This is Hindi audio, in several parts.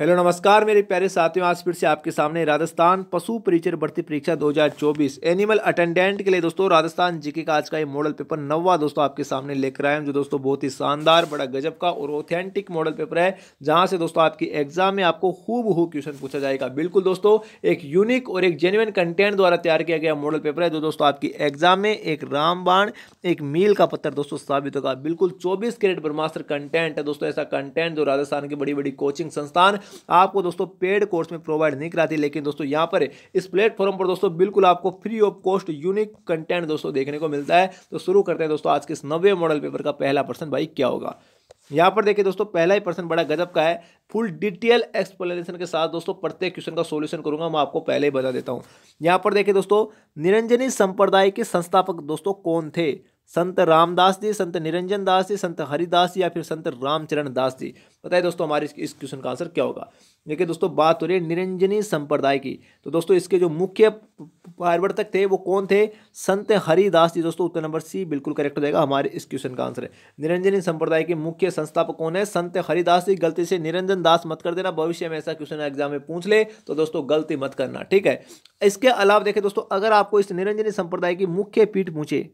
हेलो नमस्कार मेरे प्यारे साथियों आज फिर से आपके सामने राजस्थान पशु परिचय भर्ती परीक्षा 2024 एनिमल अटेंडेंट के लिए दोस्तों राजस्थान जीके का आज का ये मॉडल पेपर नवा दोस्तों आपके सामने लेकर आए हैं जो दोस्तों बहुत ही शानदार बड़ा गजब का और ऑथेंटिक मॉडल पेपर है जहां से दोस्तों आपकी एग्जाम में आपको खूब हु क्वेश्चन पूछा जाएगा बिल्कुल दोस्तों एक यूनिक और एक जेन्युन कंटेंट द्वारा तैयार किया गया मॉडल पेपर है जो दोस्तों आपकी एग्जाम में एक रामबाण एक मील का पत्थर दोस्तों साबित होगा बिल्कुल चौबीस कैरेट ब्रह्मास्त्र कंटेंट है दोस्तों ऐसा कंटेंट जो राजस्थान की बड़ी बड़ी कोचिंग संस्थान आपको दोस्तों पेड कोर्स में प्रोवाइड नहीं कराती लेकिन दोस्तों यहाँ पर इस प्लेटफॉर्म पर दोस्तों बिल्कुल आपको free of cost unique content दोस्तों देखने को मिलता है तो शुरू करते हैं दोस्तों आज के इस नवे मॉडल पेपर का पहला पर्सन भाई क्या होगा यहाँ पर देखिए दोस्तों पहला ही पर्सन बड़ा गजब का है फुल डिटेल एक्सप्लेनेशन के साथ दोस्तों प्रत्येक क्वेश्चन का सॉल्यूशन करूंगा मैं आपको पहले ही बता देता हूँ यहाँ पर देखिए दोस्तों निरंजनी संप्रदाय के संस्थापक दोस्तों कौन थे संत रामदास जी संत निरंजन दास जी संत हरिदास जी या फिर संत रामचरण दास जी बताइए दोस्तों हमारे इस क्वेश्चन का आंसर क्या होगा देखिए दोस्तों बात हो रही है निरंजनी संप्रदाय की तो दोस्तों इसके जो मुख्य प्रवर्तक थे वो कौन थे संत हरिदास जी दोस्तों उत्तर नंबर सी बिल्कुल करेक्ट हो जाएगा हमारे इस क्वेश्चन का आंसर है निरंजनी संप्रदाय के मुख्य संस्थापक कौन है संत हरिदास जी गलती से निरंजन दास मत कर देना भविष्य में ऐसा क्वेश्चन एग्जाम में पूछ ले तो दोस्तों गलती मत करना ठीक है इसके अलावा देखें दोस्तों अगर आपको इस निरंजनी संप्रदाय की मुख्य पीठ पूछे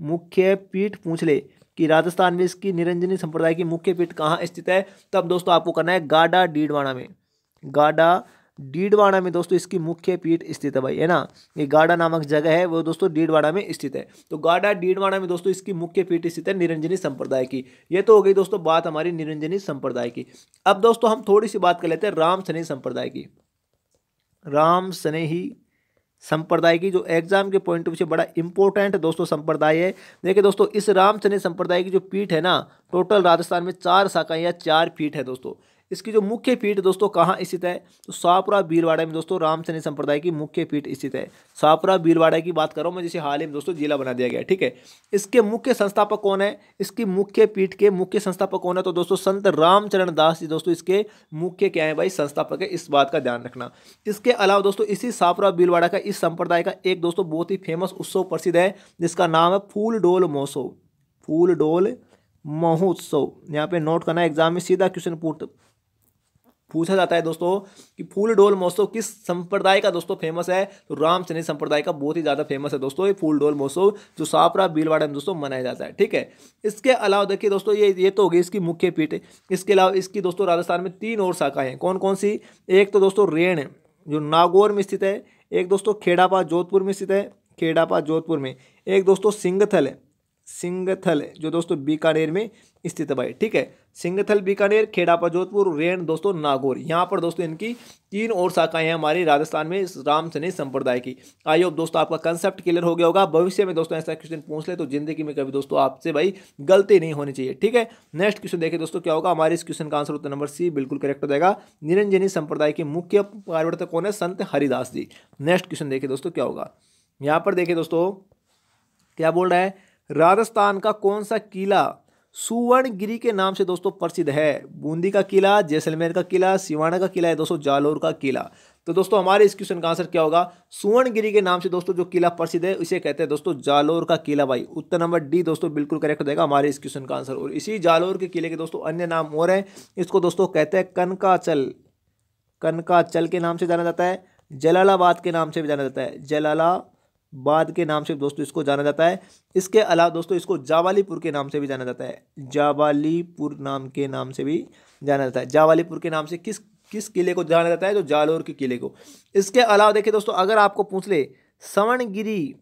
मुख्य पीठ पूछ ले कि राजस्थान में इसकी निरंजनी संप्रदाय की मुख्य पीठ कहाँ स्थित है तब दोस्तों आपको करना है गाडा डीडवाड़ा में गाडा डीडवाड़ा में दोस्तों इसकी मुख्य पीठ स्थित है भाई है ना ये गाडा नामक जगह है वो दोस्तों डीडवाड़ा में स्थित है तो गाडा डीडवाड़ा में दोस्तों इसकी मुख्य पीठ स्थित है निरंजनी संप्रदाय की ये तो हो गई दोस्तों बात हमारी निरंजनी संप्रदाय की अब दोस्तों हम थोड़ी सी बात कर लेते हैं राम सनेही संप्रदाय की राम संप्रदाय की जो एग्जाम के पॉइंट ऑफ से बड़ा इंपॉर्टेंट दोस्तों संप्रदाय है देखिए दोस्तों इस रामचंद्र संप्रदाय की जो पीठ है ना टोटल राजस्थान में चार शाखाएं या चार पीठ है दोस्तों इसकी जो मुख्य पीठ दोस्तों कहाँ स्थित है तो सापुरा बीरवाड़ा में दोस्तों रामसैनी संप्रदाय की मुख्य पीठ स्थित है सापुरा बीरवाड़ा की बात करो मैं जिसे हाल ही में दोस्तों जिला बना दिया गया ठीक है इसके मुख्य संस्थापक कौन है इसकी मुख्य पीठ के मुख्य संस्थापक कौन है तो दोस्तों संत रामचरण दास जी दोस्तों इसके मुख्य क्या है भाई संस्थापक है इस बात का ध्यान रखना इसके अलावा दोस्तों इसी सापुरा बीरवाड़ा का इस संप्रदाय का एक दोस्तों बहुत ही फेमस उत्सव प्रसिद्ध है जिसका नाम है फूल डोल महोत्सव फूल डोल महोत्सव यहाँ पे नोट करना एग्जाम में सीधा क्वेश्चन पूछा जाता है दोस्तों कि फूल डोल महोत्सव किस संप्रदाय का दोस्तों फेमस है तो राम संप्रदाय का बहुत ही ज़्यादा फेमस है दोस्तों ये फूल डोल महोत्सव जो सापरा भीलवाड़ा में दोस्तों मनाया जाता है ठीक है इसके अलावा देखिए दोस्तों ये ये तो होगी इसकी मुख्य पीठ इसके अलावा इसकी दोस्तों राजस्थान में तीन और शाखाएं हैं कौन कौन सी एक तो दोस्तों रेण जो नागौर में स्थित है एक दोस्तों खेड़ापा जोधपुर में स्थित है खेड़ापा जोधपुर में एक दोस्तों सिंगथल है सिंगथल जो दोस्तों बीकानेर में स्थित है ठीक है सिंगथल बीकानेर पर जोधपुर रेण दोस्तों नागौर यहाँ पर दोस्तों इनकी तीन और शाखाएं हैं हमारे राजस्थान में राम सने संप्रदाय की आई होप दोस्तों आपका कंसेप्ट क्लियर हो गया होगा भविष्य में दोस्तों ऐसा क्वेश्चन पूछ ले तो जिंदगी में कभी दोस्तों आपसे भाई गलती नहीं होनी चाहिए ठीक है नेक्स्ट क्वेश्चन देखिए दोस्तों क्या होगा हमारे इस क्वेश्चन का आंसर होता नंबर सी बिल्कुल करेक्ट हो जाएगा निरंजनी संप्रदाय के मुख्य पार्वर्तक कौन है संत हरिदास जी नेक्स्ट क्वेश्चन देखिए दोस्तों क्या होगा यहाँ पर देखिए दोस्तों क्या बोल रहा है राजस्थान का कौन सा किला सुवर्णगिरी के नाम से दोस्तों प्रसिद्ध है बूंदी का किला जैसलमेर का किला सिवाना का किला है दोस्तों जालोर का किला तो दोस्तों हमारे इस क्वेश्चन का आंसर क्या होगा सुवर्णगिरी के नाम से दोस्तों जो किला प्रसिद्ध है उसे कहते हैं दोस्तों जालोर का किला भाई उत्तर नंबर डी दोस्तों बिल्कुल करेक्ट हो जाएगा हमारे इस क्वेश्चन का आंसर और इसी जालोर के किले के दोस्तों अन्य नाम और हैं इसको दोस्तों कहते हैं कनकाचल कनकाचल के नाम से जाना जाता है जलालाबाद के नाम से भी जाना जाता है जलाला बाद के नाम से दोस्तों इसको जाना जाता है इसके अलावा दोस्तों इसको जावालीपुर के नाम से भी जाना जाता है जावालीपुर नाम के नाम से भी जाना जाता है जावालीपुर के नाम से किस किस किले को जाना जाता है तो जालोर के किले को इसके अलावा देखिए दोस्तों अगर आपको पूछ ले सवर्णगिरी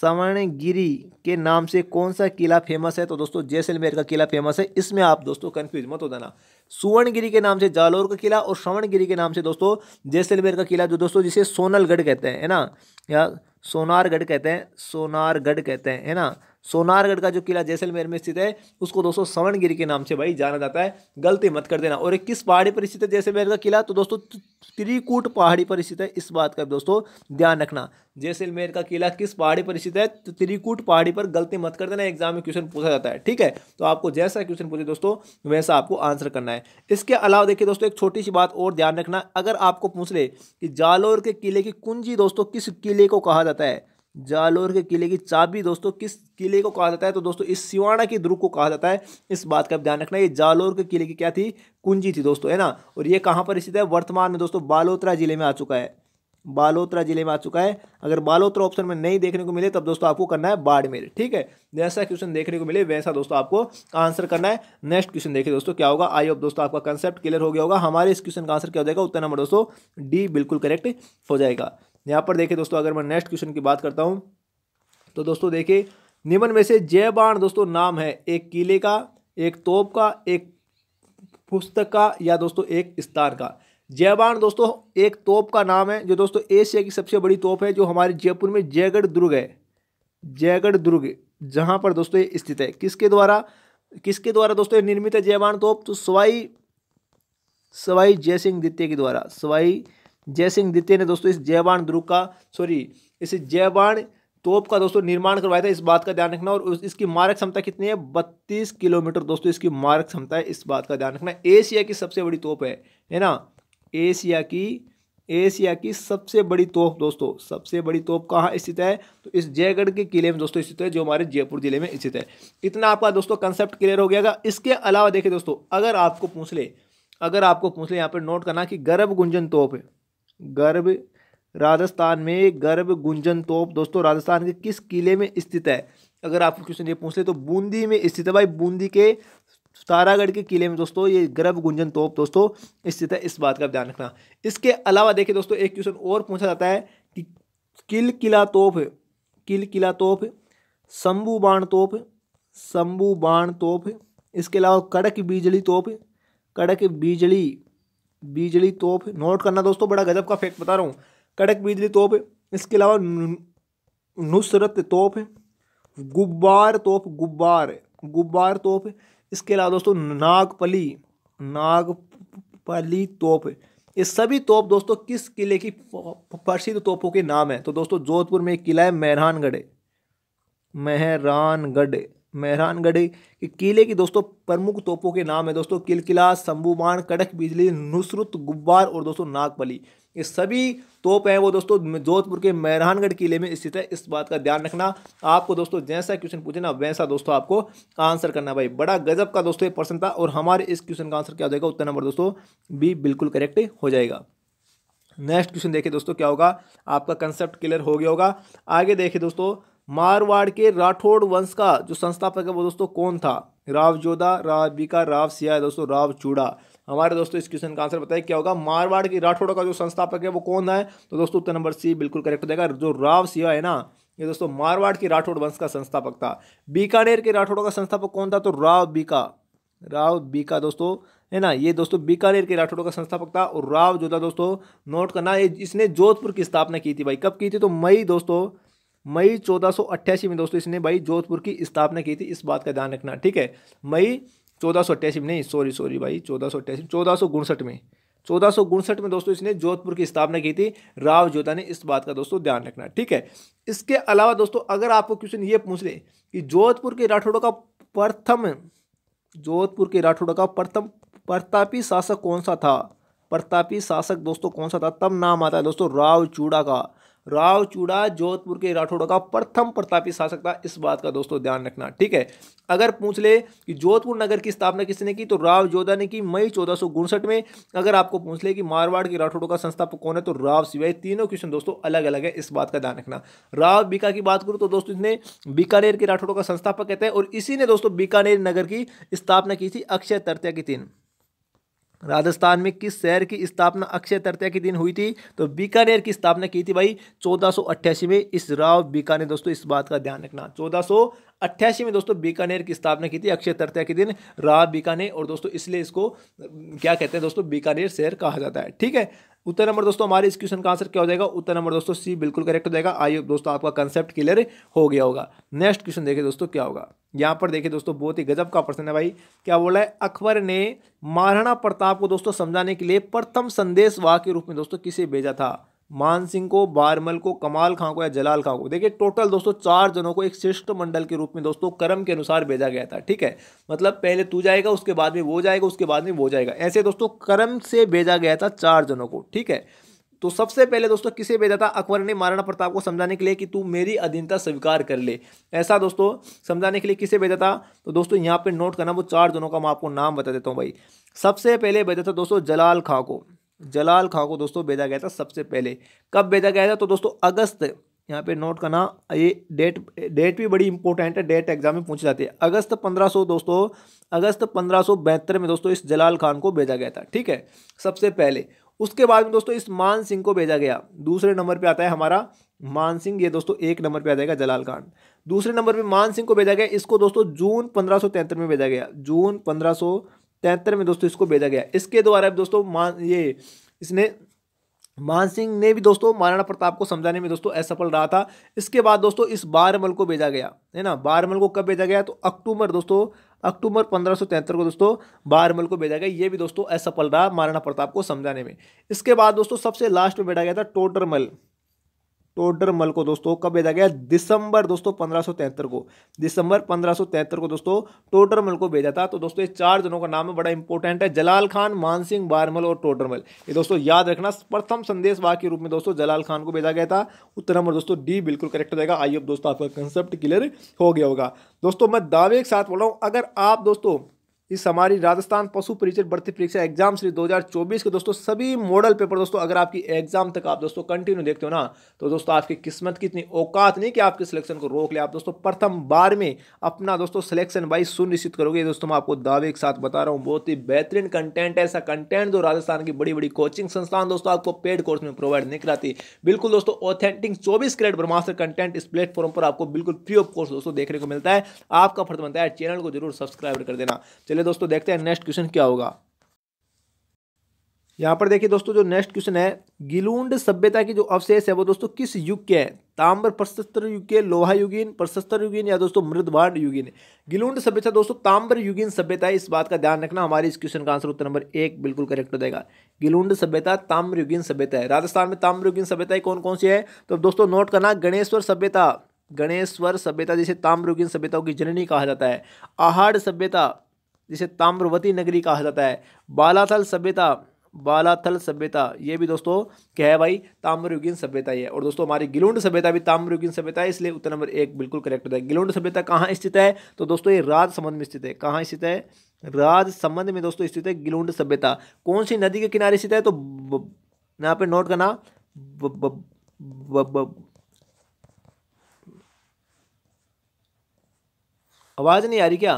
सवणगिरी के नाम से कौन सा किला फेमस है तो दोस्तों जैसलमेर का किला फेमस है इसमें आप दोस्तों कन्फ्यूज मत हो जाना सुवर्णगिरी के नाम से जालोर का किला और श्रवणगिरी के नाम से दोस्तों जैसलमेर का किला जो दोस्तों जिसे सोनलगढ़ कहते हैं है ना या सोनारगढ़ कहते हैं सोनारगढ़ कहते हैं है ना सोनारगढ़ का जो किला जैसलमेर में स्थित है उसको दोस्तों सवनगिरी के नाम से भाई जाना जाता है गलती मत कर देना और एक किस पहाड़ी पर स्थित है जैसलमेर का किला तो दोस्तों त्रिकूट पहाड़ी पर स्थित है इस बात का दोस्तों ध्यान रखना जैसलमेर का किला किस पहाड़ी पर स्थित है तो त्रिकूट पहाड़ी पर गलती मत कर देना एग्जाम में क्वेश्चन पूछा जाता है ठीक है तो आपको जैसा क्वेश्चन पूछे दोस्तों वैसा आपको आंसर करना है इसके अलावा देखिए दोस्तों एक छोटी सी बात और ध्यान रखना अगर आपको पूछ ले कि जालोर के किले की कुंजी दोस्तों किस किले को कहा जाता है जालोर के किले की चाबी दोस्तों किस किले को कहा जाता है तो दोस्तों इस सिवाना की दुर्ग को कहा जाता है इस बात का ध्यान रखना ये जालोर के किले की क्या थी कुंजी थी दोस्तों है ना और ये कहाँ पर स्थित है वर्तमान में दोस्तों बालोत्रा जिले में आ चुका है बालोत्रा जिले में आ चुका है अगर बालोत्रा ऑप्शन में नहीं देखने को मिले तब दोस्तों आपको करना है बाड़मेर ठीक है जैसा क्वेश्चन देखने को मिले वैसा दोस्तों आपको आंसर करना है नेक्स्ट क्वेश्चन देखिए दोस्तों क्या होगा आई ऑफ दोस्तों आपका कंसेप्ट क्लियर हो गया होगा हमारे इस क्वेश्चन का आंसर क्या हो जाएगा उत्तर नंबर दोस्तों डी बिल्कुल करेक्ट हो जाएगा यहाँ पर देखिए दोस्तों अगर मैं नेक्स्ट क्वेश्चन की बात करता हूँ तो दोस्तों देखिए निम्न में से जय बाण दोस्तों नाम है एक किले का एक तोप का एक पुस्तक का या दोस्तों एक स्थान का जयबाण दोस्तों एक तोप का नाम है जो दोस्तों एशिया की सबसे बड़ी तोप है जो हमारे जयपुर में जयगढ़ दुर्ग है जयगढ़ दुर्ग जहाँ पर दोस्तों ये स्थित है किसके द्वारा किसके द्वारा दोस्तों ये निर्मित है जयबाण तोप तो सवाई सवाई जय सिंह द्वितीय के द्वारा सवाई जयसिंह द्वितीय ने दोस्तों इस जयबाण दुर्ग का सॉरी इस जयबाण तोप का दोस्तों निर्माण करवाया था इस बात का ध्यान रखना और इसकी मारक क्षमता कितनी है बत्तीस किलोमीटर दोस्तों इसकी मारक क्षमता है इस बात का ध्यान रखना एशिया की सबसे बड़ी तोप है है ना एशिया की एशिया की सबसे बड़ी तोप दोस्तों सबसे बड़ी तोप कहाँ स्थित है तो इस जयगढ़ के किले में दोस्तों स्थित है जो हमारे जयपुर जिले में स्थित है इतना आपका दोस्तों कंसेप्ट क्लियर हो गया इसके अलावा देखिए दोस्तों अगर आपको पूछ ले अगर आपको पूछ ले यहाँ पर नोट करना कि गर्भ गुंजन तोप है गर्भ राजस्थान में गर्भ गुंजन तोप दोस्तों राजस्थान के किस किले में स्थित है अगर आपको क्वेश्चन ये पूछ ले तो बूंदी में स्थित है भाई बूंदी के तारागढ़ के किले में दोस्तों ये गर्भ गुंजन तोप दोस्तों स्थित है इस बात का ध्यान रखना इसके अलावा देखिए दोस्तों एक क्वेश्चन और पूछा जाता है कि किल किला तोप किल किला तोप शंभू बाण तोप शंभू बाण तोप इसके अलावा कड़क बिजली तोप कड़क बिजली बिजली तोप नोट करना दोस्तों बड़ा गजब का फैक्ट बता रहा हूँ कड़क बिजली तोप इसके अलावा नुसरत तोप गुब्बार तोप गुब्बार गुब्बार तोप इसके अलावा दोस्तों नागपली नागपली तोप ये सभी तोप दोस्तों किस किले की प्रसिद्ध तोपों के नाम है तो दोस्तों जोधपुर में एक किला है मेहरानगढ़ मेहरानगढ़ मेहरानगढ़ के किले की दोस्तों प्रमुख तोपों के नाम है दोस्तों किलकिला शंबुमान कड़क बिजली नुसरत गुब्बार और दोस्तों नागपली ये सभी तोप हैं वो दोस्तों जोधपुर के मेहरानगढ़ किले में स्थित है इस बात का ध्यान रखना आपको दोस्तों जैसा क्वेश्चन पूछे ना वैसा दोस्तों आपको आंसर करना भाई बड़ा गजब का दोस्तों ये प्रश्न था और हमारे इस क्वेश्चन का आंसर क्या हो जाएगा उत्तर नंबर दोस्तों बी बिल्कुल करेक्ट हो जाएगा नेक्स्ट क्वेश्चन देखिए दोस्तों क्या होगा आपका कंसेप्ट क्लियर हो गया होगा आगे देखिए दोस्तों मारवाड़ के राठौड़ वंश का जो संस्थापक है वो दोस्तों कौन था राव जोधा राव बीका राव सिया दोस्तों राव चूड़ा हमारे दोस्तों इस क्वेश्चन का आंसर बताइए क्या होगा मारवाड़ की राठौड़ों का जो संस्थापक है वो कौन है तो दोस्तों उत्तर नंबर सी बिल्कुल करेक्ट हो जाएगा जो राव सिया है ना ये दोस्तों मारवाड़ की राठौड़ वंश का संस्थापक था बीकानेर के राठौड़ों का संस्थापक कौन था तो राव बीका राव बीका दोस्तों है ना ये दोस्तों बीकानेर के राठौड़ों का संस्थापक था और राव जोधा दोस्तों नोट करना इसने जोधपुर की स्थापना की थी भाई कब की थी तो मई दोस्तों मई चौदह में दोस्तों इसने भाई जोधपुर की स्थापना की थी इस बात का ध्यान रखना ठीक है मई चौदह में नहीं सॉरी सॉरी भाई चौदह सौ चौदह में चौदह में दोस्तों इसने जोधपुर की स्थापना की थी राव जोधा ने इस बात का दोस्तों ध्यान रखना ठीक है इसके अलावा दोस्तों अगर आपको क्वेश्चन ये पूछ ले कि जोधपुर के राठौड़ों का प्रथम जोधपुर के राठौड़ों का प्रथम प्रतापी शासक कौन सा था प्रतापी शासक दोस्तों कौन सा था तब नाम आता है दोस्तों राव चूड़ा का रावचूड़ा जोधपुर के राठौड़ों का प्रथम प्रतापी शासक था इस बात का दोस्तों ध्यान रखना ठीक है अगर पूछ ले कि जोधपुर नगर की स्थापना किसने की तो राव जोधा ने की मई चौदह में अगर आपको पूछ ले कि मारवाड़ के राठौड़ों का संस्थापक कौन है तो राव सिवाय तीनों क्वेश्चन दोस्तों अलग अलग है इस बात का ध्यान रखना राव बीका की बात करूँ तो दोस्तों इसने बीकानेर के राठौड़ों का संस्थापक कहते हैं और इसी ने दोस्तों बीकानेर नगर की स्थापना की थी अक्षय तृतीया की तीन राजस्थान में किस शहर की स्थापना अक्षय तृतीया के दिन हुई थी तो बीकानेर की स्थापना की थी भाई चौदह में इस राव बीकानेर दोस्तों इस बात का ध्यान रखना चौदह अट्ठासी में दोस्तों बीकानेर की स्थापना की थी अक्षय तृतीया के दिन राव बीकानेर और दोस्तों इसलिए इसको क्या कहते हैं दोस्तों बीकानेर शहर कहा जाता है ठीक है उत्तर नंबर दोस्तों हमारे इस क्वेश्चन का आंसर क्या हो जाएगा उत्तर नंबर दोस्तों सी बिल्कुल करेक्ट हो जाएगा आई दोस्तों आपका कंसेप्ट क्लियर हो गया होगा नेक्स्ट क्वेश्चन देखिए दोस्तों क्या होगा यहाँ पर देखिए दोस्तों बहुत ही गजब का प्रश्न है भाई क्या बोला है अकबर ने महाराणा प्रताप को दोस्तों समझाने के लिए प्रथम संदेश वाह के रूप में दोस्तों किसे भेजा था मान सिंह को बारमल को कमाल खां को या जलाल खां को देखिए टोटल दोस्तों चार जनों को एक शिष्ट मंडल के रूप में दोस्तों कर्म के अनुसार भेजा गया था ठीक है मतलब पहले तू जाएगा उसके बाद में वो जाएगा उसके बाद में वो जाएगा ऐसे दोस्तों कर्म से भेजा गया था चार जनों को ठीक है तो सबसे पहले दोस्तों किसे भेजा था अकबर ने महाराणा प्रताप को समझाने के लिए कि तू मेरी अधीनता स्वीकार कर ले ऐसा दोस्तों समझाने के लिए किसे भेजा था तो दोस्तों यहाँ पे नोट करना वो चार जनों का मैं आपको नाम बता देता हूँ भाई सबसे पहले भेजा था दोस्तों जलाल खां को जलाल खां को दोस्तों भेजा गया था सबसे पहले कब भेजा गया था तो दोस्तों अगस्त यहाँ पे नोट करना ये डेट डेट भी बड़ी इंपॉर्टेंट है डेट एग्जाम में पूछ जाती है अगस्त 1500 दोस्तों अगस्त पंद्रह में दोस्तों इस जलाल खान को भेजा गया था ठीक है सबसे पहले उसके बाद में दोस्तों इस मान सिंह को भेजा गया दूसरे नंबर पे आता है हमारा मान सिंह ये दोस्तों एक नंबर पे आ जाएगा जलाल खान दूसरे नंबर पर मान सिंह को भेजा गया इसको दोस्तों जून पंद्रह में भेजा गया जून पंद्रह तिहत्तर में दोस्तों इसको भेजा गया इसके द्वारा दोस्तों मान ये इसने मान सिंह ने भी दोस्तों महाराणा प्रताप को समझाने में दोस्तों असफल रहा था इसके बाद दोस्तों इस बारमल को भेजा गया है ना बारमल को कब भेजा गया तो अक्टूबर दोस्तों अक्टूबर पंद्रह को दोस्तों बारमल को भेजा गया ये भी दोस्तों असफल रहा महाराणा प्रताप को समझाने में इसके बाद दोस्तों सबसे लास्ट में भेजा गया था टोटरमल टोडरमल को दोस्तों कब भेजा गया दिसंबर दोस्तों पंद्रह को दिसंबर पंद्रह को दोस्तों टोडरमल को भेजा था तो दोस्तों ये चार जनों का नाम है बड़ा इंपॉर्टेंट है जलाल खान मानसिंह बारमल और टोडरमल ये दोस्तों याद रखना प्रथम वाह के रूप में दोस्तों जलाल खान को भेजा गया था उत्तर नंबर दोस्तों डी बिल्कुल करेक्ट रहेगा आइए दोस्तों आपका कंसेप्ट क्लियर हो गया होगा दोस्तों मैं दावे के साथ बोल रहा हूँ अगर आप दोस्तों इस हमारी राजस्थान पशु परिचय भर्ती परीक्षा एग्जाम सीरीज 2024 के दोस्तों सभी मॉडल पेपर दोस्तों अगर आपकी एग्जाम तक आप दोस्तों कंटिन्यू देखते हो ना तो दोस्तों आपकी किस्मत की इतनी औकात नहीं कि आपके सिलेक्शन को रोक ले आप दोस्तों प्रथम बार में अपना दोस्तों सिलेक्शन भाई सुनिश्चित करोगे दोस्तों मैं आपको दावे के साथ बता रहा हूँ बहुत ही बेहतरीन कंटेंट है ऐसा कंटेंट जो राजस्थान की बड़ी बड़ी कोचिंग संस्थान दोस्तों आपको पेड कोर्स में प्रोवाइड नहीं कराती बिल्कुल दोस्तों ऑथेंटिक चौबीस क्रेड ब्रह्मास्त्र कंटेंट इस प्लेटफॉर्म पर आपको बिल्कुल फ्री ऑफ कोर्स दोस्तों देखने को मिलता है आपका फर्ज बनता है चैनल को जरूर सब्सक्राइब कर देना चलिए चलिए दोस्तों देखते हैं नेक्स्ट क्वेश्चन क्या होगा यहाँ पर देखिए दोस्तों जो नेक्स्ट क्वेश्चन है गिलूंड सभ्यता की जो अवशेष है वो दोस्तों किस युग के है ताम्र प्रशस्त्र युग के लोहा युगीन प्रशस्त्र युगीन या दोस्तों मृदभाड युगीन गिलूंड सभ्यता दोस्तों ताम्र युगीन सभ्यता है इस बात का ध्यान रखना हमारे इस क्वेश्चन का आंसर उत्तर नंबर एक बिल्कुल करेक्ट हो जाएगा गिलूंड सभ्यता ताम्र युगीन सभ्यता है राजस्थान में ताम्र युगीन सभ्यता कौन कौन सी है तो दोस्तों नोट करना गणेश्वर सभ्यता गणेश्वर सभ्यता जिसे ताम्र युगीन सभ्यताओं की जननी कहा जाता है आहाड़ सभ्यता जिसे ताम्रवती नगरी कहा जाता है बालाथल सभ्यता बालाथल सभ्यता ये भी दोस्तों क्या है भाई ताम्रयुगीन सभ्यता है और दोस्तों हमारी गिलुंड सभ्यता भी ताम्रयुगीन सभ्यता है इसलिए उत्तर नंबर एक बिल्कुल करेक्ट होता है गिलुंड सभ्यता कहाँ स्थित है तो दोस्तों ये राजसमंद में स्थित है कहाँ स्थित है राजसमंद में दोस्तों स्थित है गिलुंड सभ्यता कौन सी नदी के किनारे स्थित है तो यहाँ पे नोट करना आवाज़ नहीं आ रही क्या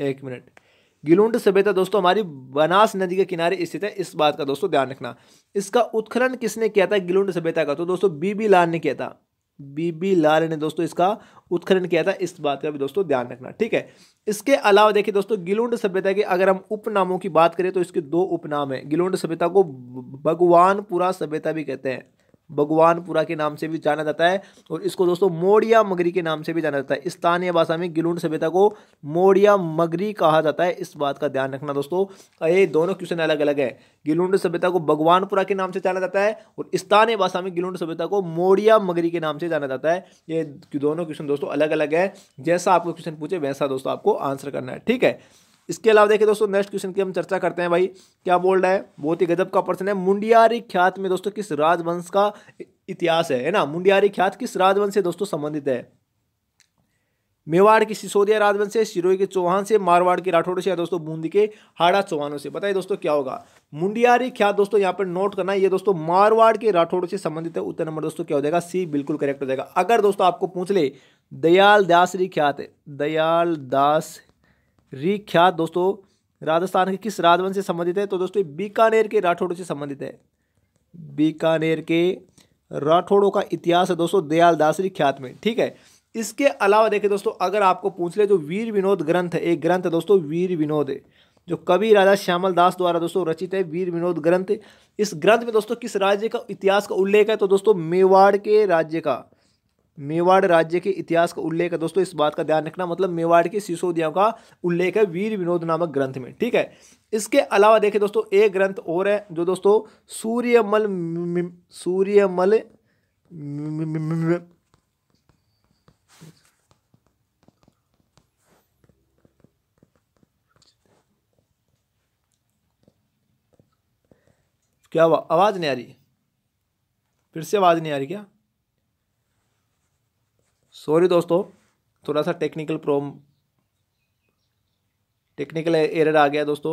एक मिनट गिलुंड सभ्यता दोस्तों हमारी बनास नदी के किनारे स्थित है इस बात का दोस्तों ध्यान रखना इसका उत्खनन किसने किया था गिलुंड सभ्यता का तो दोस्तों बीबी लाल ने किया था बीबी लाल ने दोस्तों इसका उत्खनन किया था इस बात का भी दोस्तों ध्यान रखना ठीक है इसके अलावा देखिए दोस्तों गिलुंड सभ्यता के अगर हम उपनामों की बात करें तो इसके दो उपनाम हैं गिलुंड सभ्यता को भगवानपुरा सभ्यता भी कहते हैं भगवानपुरा के नाम से भी जाना जाता है और इसको दोस्तों मोड़िया मगरी के नाम से भी जाना जाता है स्थानीय भाषा में गिलुंड सभ्यता को मोड़िया मगरी कहा जाता है इस बात का ध्यान रखना दोस्तों तो ये दोनों क्वेश्चन अलग अलग है गिलुंड सभ्यता को भगवानपुरा के नाम से जाना जाता है और स्थानीय भाषा में गिलुंड सभ्यता को मोड़िया मगरी के नाम से जाना जाता है ये दोनों क्वेश्चन दोस्तों अलग अलग है जैसा आपको क्वेश्चन पूछे वैसा दोस्तों आपको आंसर करना है ठीक है इसके अलावा देखिए दोस्तों नेक्स्ट क्वेश्चन की हम चर्चा करते हैं भाई क्या बोल रहा है बहुत ही गजब का प्रश्न है मुंडियारी ख्यात में दोस्तों किस राजवंश का इतिहास है ना मुंडियारी ख्यात किस राजवंश से दोस्तों संबंधित है मेवाड़ की सिसोदिया राजवंश से सिरोही के चौहान से मारवाड़ के राठौड़ से या दोस्तों बूंदी के हाड़ा चौहानों से बताइए दोस्तों क्या होगा मुंडियारी ख्यात दोस्तों यहाँ पर नोट करना ये दोस्तों मारवाड़ के राठौड़ से संबंधित है उत्तर नंबर दोस्तों क्या हो जाएगा सी बिल्कुल करेक्ट हो जाएगा अगर दोस्तों आपको पूछ ले दयाल दासरी ख्यात दयाल दास रिख्यात दोस्तों राजस्थान के किस राजवंश से संबंधित है तो दोस्तों बीकानेर के राठौड़ों से संबंधित है बीकानेर के राठौड़ों का इतिहास है दोस्तों दयाल दास रिख्यात में ठीक है इसके अलावा देखिए दोस्तों अगर आपको पूछ ले जो वीर विनोद ग्रंथ है एक ग्रंथ है दोस्तों वीर विनोद जो कवि राजा श्यामल दास द्वारा दोस्तों रचित है वीर विनोद ग्रंथ इस ग्रंथ में दोस्तों किस राज्य का इतिहास का उल्लेख है तो दोस्तों मेवाड़ के राज्य का मेवाड़ राज्य के इतिहास का उल्लेख है दोस्तों इस बात का ध्यान रखना मतलब मेवाड़ के सिसोदिया का उल्लेख है वीर विनोद नामक ग्रंथ में ठीक है इसके अलावा देखिए दोस्तों एक ग्रंथ और है जो दोस्तों सूर्यमल सूर्यमल क्या हुआ आवाज़ नहीं आ रही फिर से आवाज़ नहीं आ रही क्या सॉरी दोस्तों थोड़ा सा टेक्निकल प्रॉब्लम टेक्निकल एरर आ गया दोस्तों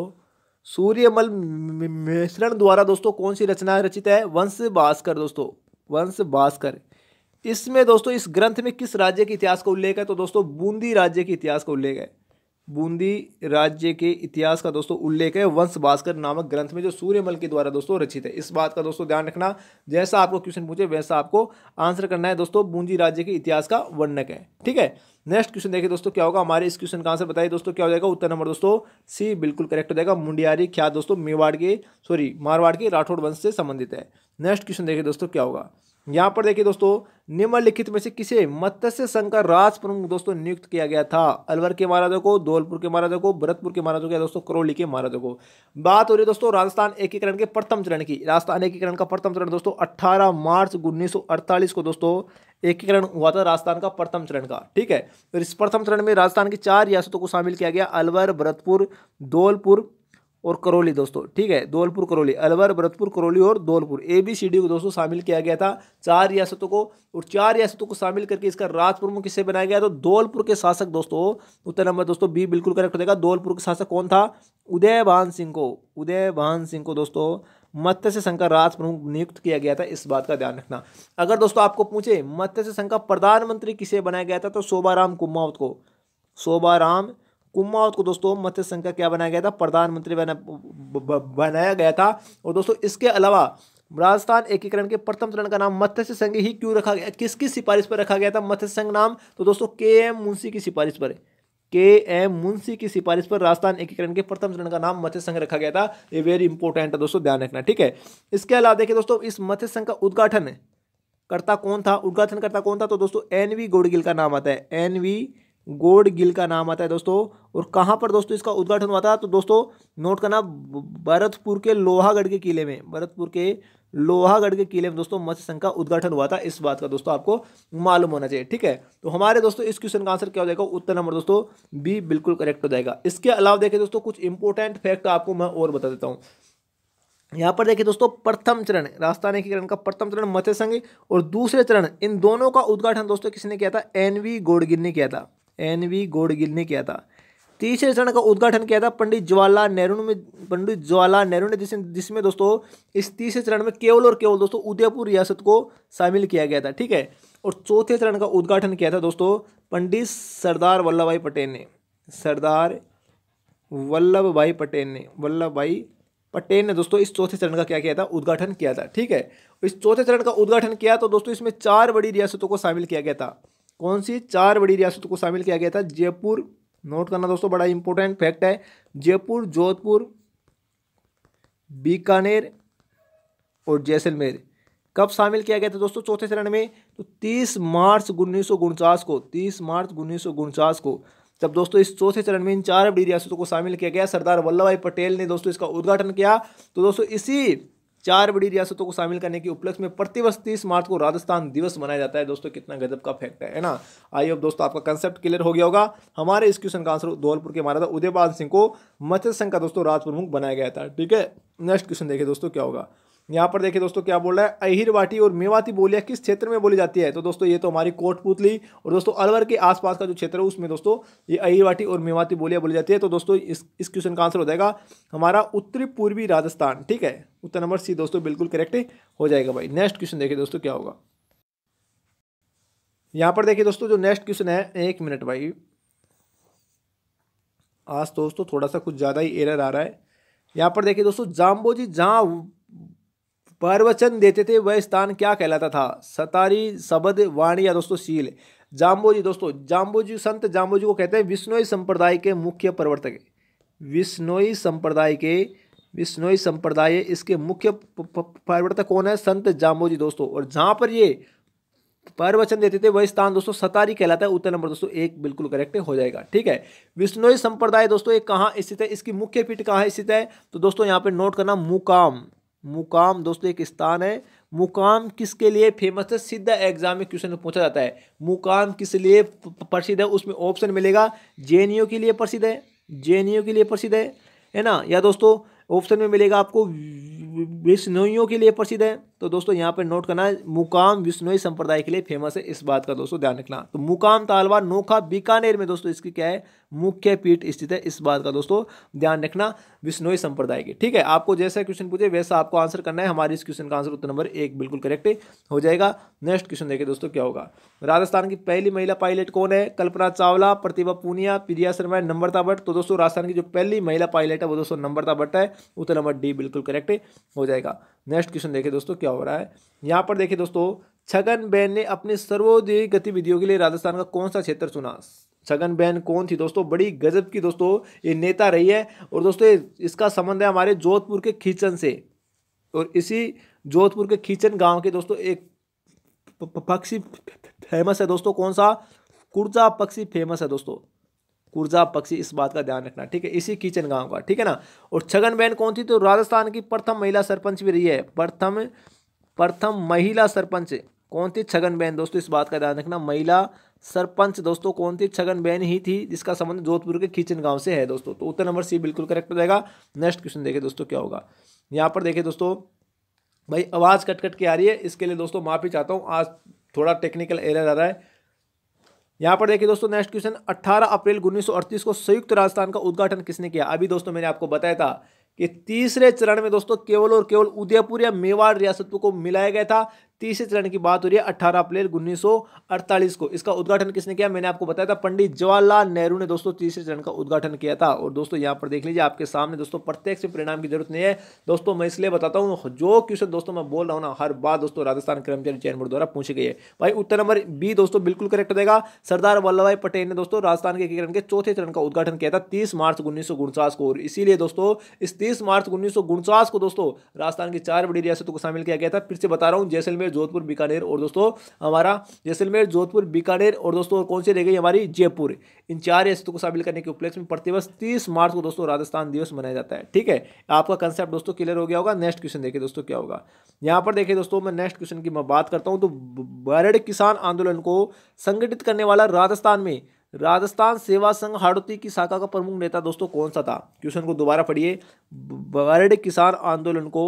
सूर्यमल मिश्रण द्वारा दोस्तों कौन सी रचना रचित है वंश भास्कर दोस्तों वंश भास्कर इसमें दोस्तों इस ग्रंथ में किस राज्य के इतिहास का उल्लेख है तो दोस्तों बूंदी राज्य के इतिहास का उल्लेख है बूंदी राज्य के इतिहास का दोस्तों उल्लेख है वंश भास्कर नामक ग्रंथ में जो सूर्यमल के द्वारा दोस्तों रचित है इस बात का दोस्तों ध्यान रखना जैसा आपको क्वेश्चन पूछे वैसा आपको आंसर करना है दोस्तों बूंदी राज्य के इतिहास का वर्णक है ठीक है नेक्स्ट क्वेश्चन देखिए दोस्तों क्या होगा हमारे इस क्वेश्चन का आंसर बताइए दोस्तों क्या हो जाएगा उत्तर नंबर दोस्तों सी बिल्कुल करेक्ट हो जाएगा मुंडियारी ख्यात दोस्तों मेवाड़ के सॉरी मारवाड़ के राठौड़ वंश से संबंधित है नेक्स्ट क्वेश्चन देखिए दोस्तों क्या होगा यहाँ पर देखिए दोस्तों निम्नलिखित में से किसे मत्स्य संघ का राज प्रमुख दोस्तों नियुक्त किया गया था अलवर के महाराजा को धौलपुर के महाराजा को भरतपुर के महाराजा को या दोस्तों करौली के महाराजों को बात हो रही है दोस्तों राजस्थान एकीकरण के प्रथम चरण की राजस्थान एकीकरण का प्रथम चरण दोस्तों 18 मार्च अड़तालीस को दोस्तों एकीकरण हुआ था राजस्थान का प्रथम चरण का ठीक है तो इस प्रथम चरण में राजस्थान की चार रियासतों को शामिल किया गया अलवर भरतपुर धौलपुर और करौली दोस्तों ठीक है धौलपुर करौली अलवर भरतपुर करौली और Dholpur A B C D को दोस्तों शामिल किया गया था चार रियासतों को और चार रियासतों को शामिल करके इसका राज प्रमुख किससे बनाया गया तो धौलपुर के शासक दोस्तों उत्तर नंबर दोस्तों बी बिल्कुल करेक्ट हो जाएगा धौलपुर के शासक कौन था भान सिंह को भान सिंह को दोस्तों मत्स्य संघ का राज प्रमुख नियुक्त किया गया था इस बात का ध्यान रखना अगर दोस्तों आपको पूछे मत्स्य संघ का प्रधानमंत्री किसे बनाया गया था तो राम कुमावत को राम कुमाऊत को दोस्तों मत्स्य संघ का क्या बनाया गया था प्रधानमंत्री बना बनाया गया था और दोस्तों इसके अलावा राजस्थान एकीकरण के प्रथम चरण का नाम मत्स्य संघ ही क्यों रखा गया किसकी सिफारिश पर रखा गया था मत्स्य संघ नाम तो दोस्तों के एम मुंशी की सिफारिश पर के एम मुंशी की सिफारिश पर राजस्थान एकीकरण के प्रथम चरण का नाम मत्स्य संघ रखा गया था ये वेरी इंपॉर्टेंट है दोस्तों ध्यान रखना ठीक है इसके अलावा देखिए दोस्तों इस मत्स्य संघ का उद्घाटन करता कौन था उद्घाटन करता कौन था तो दोस्तों एन वी गोडगिल का नाम आता है एन वी गोड गिल का नाम आता है दोस्तों और कहाँ पर दोस्तों इसका उद्घाटन हुआ था तो दोस्तों नोट करना भरतपुर के लोहागढ़ के किले में भरतपुर के लोहागढ़ के किले में दोस्तों मत्स्य संघ का उद्घाटन हुआ था इस बात का दोस्तों आपको मालूम होना चाहिए ठीक है तो हमारे दोस्तों इस क्वेश्चन का आंसर क्या हो जाएगा उत्तर नंबर दोस्तों बी बिल्कुल करेक्ट हो जाएगा इसके अलावा देखें दोस्तों कुछ इंपॉर्टेंट फैक्ट आपको मैं और बता देता हूँ यहाँ पर देखिए दोस्तों प्रथम चरण एकीकरण का प्रथम चरण मत्स्य संघ और दूसरे चरण इन दोनों का उद्घाटन दोस्तों किसने किया था एन वी गोडगिल ने किया था एन वी गोडगिल ने किया था तीसरे चरण का उद्घाटन किया था पंडित जवाहरलाल नेहरू ने पंडित जवाहरलाल नेहरू ने जिस जिसमें दोस्तों इस तीसरे चरण में केवल और केवल दोस्तों उदयपुर रियासत को शामिल किया गया था ठीक है और चौथे चरण का उद्घाटन किया था दोस्तों पंडित सरदार वल्लभ भाई पटेल ने सरदार वल्लभ भाई पटेल ने वल्लभ भाई पटेल ने दोस्तों इस चौथे चरण का क्या किया था उद्घाटन किया था ठीक है इस चौथे चरण का उद्घाटन किया तो दोस्तों इसमें चार बड़ी रियासतों को शामिल किया गया था कौन सी चार बड़ी रियासतों को शामिल किया गया था जयपुर नोट करना दोस्तों बड़ा इंपॉर्टेंट फैक्ट है जयपुर जोधपुर बीकानेर और जैसलमेर कब शामिल किया गया था दोस्तों चौथे चरण में तो 30 मार्च उन्नीस को 30 मार्च उन्नीस को जब दोस्तों इस चौथे चरण में इन चार बड़ी रियासतों को शामिल किया गया सरदार वल्लभ भाई पटेल ने दोस्तों इसका उद्घाटन किया तो दोस्तों इसी चार बड़ी रियासतों को शामिल करने के उपलक्ष्य में प्रतिवर्ष तीस मार्च को राजस्थान दिवस मनाया जाता है दोस्तों कितना गजब का फैक्ट है ना आई होप दोस्तों आपका कंसेप्ट क्लियर हो गया होगा हमारे इस क्वेश्चन का आंसर धौलपुर के महाराजा उदयपाल सिंह को मत्स्य संघ का दोस्तों राज प्रमुख बनाया गया था ठीक है नेक्स्ट क्वेश्चन देखिए दोस्तों क्या होगा यहाँ पर देखिए दोस्तों क्या बोल रहा है अहिरवाटी और मेवाती बोलियाँ किस क्षेत्र में बोली जाती है तो दोस्तों ये तो हमारी कोटपुतली और दोस्तों अलवर के आसपास का जो क्षेत्र है उसमें दोस्तों ये अहिरवाटी और मेवाती बोलियाँ बोली जाती है तो दोस्तों इस इस क्वेश्चन का आंसर हो जाएगा हमारा उत्तरी पूर्वी राजस्थान ठीक है उत्तर नंबर सी दोस्तों बिल्कुल करेक्ट हो जाएगा भाई नेक्स्ट क्वेश्चन देखिए दोस्तों क्या होगा यहाँ पर देखिए दोस्तों जो नेक्स्ट क्वेश्चन है एक मिनट भाई आज दोस्तों थोड़ा सा कुछ ज़्यादा ही एरर आ रहा है यहाँ पर देखिए दोस्तों जाम्बोजी जहाँ प्रवचन देते थे वह स्थान क्या कहलाता था सतारी शबद वाणी या दोस्तों शील जाम्बोजी दोस्तों जाम्बोजी संत जाम्बोजी को कहते हैं विष्णोई संप्रदाय के मुख्य प्रवर्तक विष्णोई संप्रदाय के विष्णोई संप्रदाय इसके मुख्य प्रवर्तक कौन है संत जाम्बोजी दोस्तों और जहाँ पर ये प्रवचन देते थे वह स्थान दोस्तों सतारी कहलाता है उत्तर नंबर दोस्तों एक बिल्कुल करेक्ट हो जाएगा ठीक है विष्णोई संप्रदाय दोस्तों ये कहाँ स्थित है इसकी मुख्य पीठ कहाँ स्थित है तो दोस्तों यहाँ पे नोट करना मुकाम मुकाम दोस्तों एक स्थान है मुकाम किसके लिए फेमस है सीधा एग्जाम में क्वेश्चन पूछा जाता है मुकाम किस लिए प्रसिद्ध है उसमें ऑप्शन मिलेगा जे के लिए प्रसिद्ध है जे के लिए प्रसिद्ध है है ना या दोस्तों ऑप्शन में मिलेगा आपको विष्णुइयों के लिए प्रसिद्ध है तो दोस्तों यहाँ पर नोट करना है मुकाम विष्णोई संप्रदाय के लिए फेमस है इस बात का दोस्तों ध्यान रखना तो मुकाम तालवा नोखा बीकानेर में दोस्तों इसकी क्या है मुख्य पीठ स्थित है इस बात का दोस्तों ध्यान रखना विष्णोई संप्रदाय के ठीक है आपको जैसा क्वेश्चन पूछे वैसा आपको आंसर करना है हमारे इस क्वेश्चन का आंसर उत्तर नंबर एक बिल्कुल करेक्ट हो जाएगा नेक्स्ट क्वेश्चन देखिए दोस्तों क्या होगा राजस्थान की पहली महिला पायलट कौन है कल्पना चावला प्रतिभा पूनिया प्रिया शर्मा नंबरता भट्ट तो दोस्तों राजस्थान की जो पहली महिला पायलट है वो दोस्तों नंबरता भट्ट है उत्तर नंबर डी बिल्कुल करेक्ट हो जाएगा नेक्स्ट क्वेश्चन देखे दोस्तों क्या हो रहा है यहाँ पर देखिए दोस्तों छगन बैन ने अपने सर्वोदय गतिविधियों के लिए राजस्थान का कौन सा क्षेत्र चुना छगन बहन कौन थी दोस्तों बड़ी गजब की दोस्तों ये नेता रही है और दोस्तों इसका संबंध है हमारे जोधपुर के खींचन से और इसी जोधपुर के खींचन गांव के दोस्तों एक पक्षी फेमस है दोस्तों कौन सा कुर्जा पक्षी फेमस है दोस्तों कुर्जा पक्षी इस बात का ध्यान रखना ठीक है इसी किचन गांव का ठीक है ना और छगन बहन कौन थी तो राजस्थान की प्रथम महिला सरपंच भी रही है प्रथम प्रथम महिला सरपंच कौन थी छगन बहन दोस्तों इस बात का ध्यान रखना महिला सरपंच दोस्तों कौन थी छगन बहन ही थी जिसका संबंध जोधपुर के खींचन गांव से है दोस्तों तो उत्तर नंबर सी बिल्कुल करेक्ट हो जाएगा नेक्स्ट क्वेश्चन देखे दोस्तों क्या होगा यहाँ पर देखे दोस्तों भाई आवाज़ कट कट के आ रही है इसके लिए दोस्तों माफ़ी चाहता हूँ आज थोड़ा टेक्निकल एरर आ रहा है यहाँ पर देखिए दोस्तों नेक्स्ट क्वेश्चन 18 अप्रैल 1938 को संयुक्त राजस्थान का उद्घाटन किसने किया अभी दोस्तों मैंने आपको बताया था कि तीसरे चरण में दोस्तों केवल और केवल उदयपुर या मेवाड़ रियासतों को मिलाया गया था तीसरे चरण की बात हो रही है अट्ठारह अप्रैल उन्नीस को इसका उद्घाटन किसने किया मैंने आपको बताया था पंडित जवाहरलाल नेहरू ने दोस्तों तीसरे चरण का उद्घाटन किया था और दोस्तों यहाँ पर देख लीजिए आपके सामने दोस्तों प्रत्यक्ष परिणाम की जरूरत नहीं है दोस्तों मैं इसलिए बताता हूँ जो क्वेश्चन दोस्तों मैं बोल रहा हूँ ना हर बार दोस्तों राजस्थान कर्मचारी चयन बोर्ड द्वारा पूछी गई है भाई उत्तर नंबर बी दोस्तों बिल्कुल करेक्ट देगा सरदार वल्लभ भाई पटेल ने दोस्तों राजस्थान के एकीकरण के चौथे चरण का उद्घाटन किया था तीस मार्च उन्नीस को और इसीलिए दोस्तों इस तीस मार्च उन्नीस को दोस्तों राजस्थान की चार बड़ी रियासतों को शामिल किया गया था फिर से बता रहा हूँ जैसलमेर जैसलमेर जोधपुर बीकानेर और दोस्तों हमारा जैसलमेर जोधपुर बीकानेर और दोस्तों और कौन सी रह गई हमारी जयपुर इन चार रियासतों को शामिल करने के उपलक्ष्य में प्रतिवर्ष तीस मार्च को दोस्तों राजस्थान दिवस मनाया जाता है ठीक है आपका कंसेप्ट दोस्तों क्लियर हो गया होगा नेक्स्ट क्वेश्चन देखिए दोस्तों क्या होगा यहाँ पर देखिए दोस्तों मैं नेक्स्ट क्वेश्चन की मैं बात करता हूँ तो बरड़ किसान आंदोलन को संगठित करने वाला राजस्थान में राजस्थान सेवा संघ हाड़ौती की शाखा का प्रमुख नेता दोस्तों कौन सा था क्वेश्चन को दोबारा पढ़िए वर्ड किसान आंदोलन को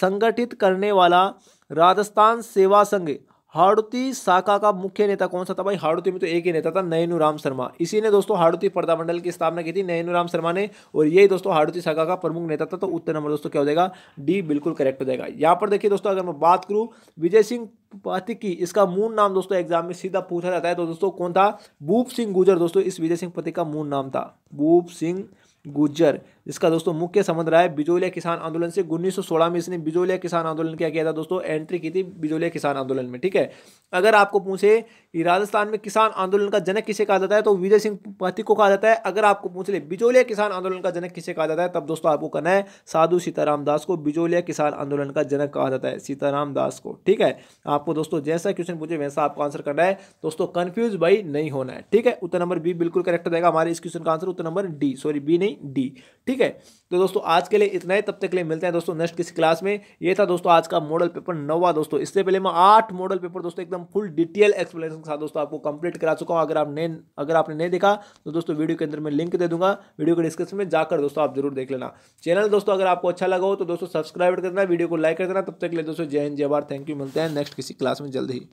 संगठित करने वाला राजस्थान सेवा संघ हाड़ुती शाखा का मुख्य नेता कौन सा था भाई हाड़ुती में तो एक ही नेता था नयनू राम शर्मा इसी ने दोस्तों हाड़ूती प्रधानमंडल की स्थापना की थी नयनू राम शर्मा ने और यही दोस्तों हाड़ुती शाखा का प्रमुख नेता था तो उत्तर नंबर दोस्तों क्या हो जाएगा डी बिल्कुल करेक्ट हो जाएगा यहाँ पर देखिए दोस्तों अगर मैं बात करूँ विजय सिंह पाथी की इसका मूल नाम दोस्तों एग्जाम में सीधा पूछा जाता है तो दोस्तों कौन था भूप सिंह गुजर दोस्तों इस विजय सिंह पति का मूल नाम था भूप सिंह गुजर जिसका दोस्तों मुख्य संबंध रहा है बिजोलिया किसान आंदोलन से उन्नीस में इसने बिजोलिया किसान आंदोलन क्या किया था दोस्तों एंट्री की थी बिजोलिया किसान आंदोलन में ठीक है अगर आपको पूछे राजस्थान में किसान आंदोलन का जनक किसे कहा जाता है तो विजय सिंह पथिक को कहा जाता है अगर आपको पूछ ले बिजोलिया किसान आंदोलन का जनक किसे कहा जाता है तब दोस्तों आपको करना है साधु सीताराम दास को बिजोलिया किसान आंदोलन का जनक कहा जाता है सीताराम दास को ठीक है आपको दोस्तों जैसा क्वेश्चन पूछे वैसा आपको आंसर करना है दोस्तों कन्फ्यूज भाई नहीं होना है ठीक है उत्तर नंबर बी बिल्कुल करेक्ट रहेगा हमारे इस क्वेश्चन का आंसर उत्तर नंबर डी सॉरी बी नहीं डी ठीक ठीक है तो दोस्तों आज के लिए इतना ही तब तक के लिए मिलते हैं दोस्तों नेक्स्ट किसी क्लास में ये था दोस्तों आज का मॉडल पेपर नवा दोस्तों इससे पहले मैं आठ मॉडल पेपर दोस्तों एकदम फुल डिटेल एक्सप्लेनेशन के साथ दोस्तों आपको कंप्लीट करा चुका हूँ अगर आपने अगर आपने नहीं देखा तो दोस्तों वीडियो के अंदर मैं लिंक दे दूंगा वीडियो के डिस्क्रिप्शन में जाकर दोस्तों आप जरूर देख लेना चैनल दोस्तों अगर आपको अच्छा लगा हो तो दोस्तों सब्सक्राइब कर देना वीडियो को लाइक कर देना तब तक के लिए दोस्तों जय हिंद जय भारत थैंक यू मिलते हैं नेक्स्ट किसी क्लास में जल्द ही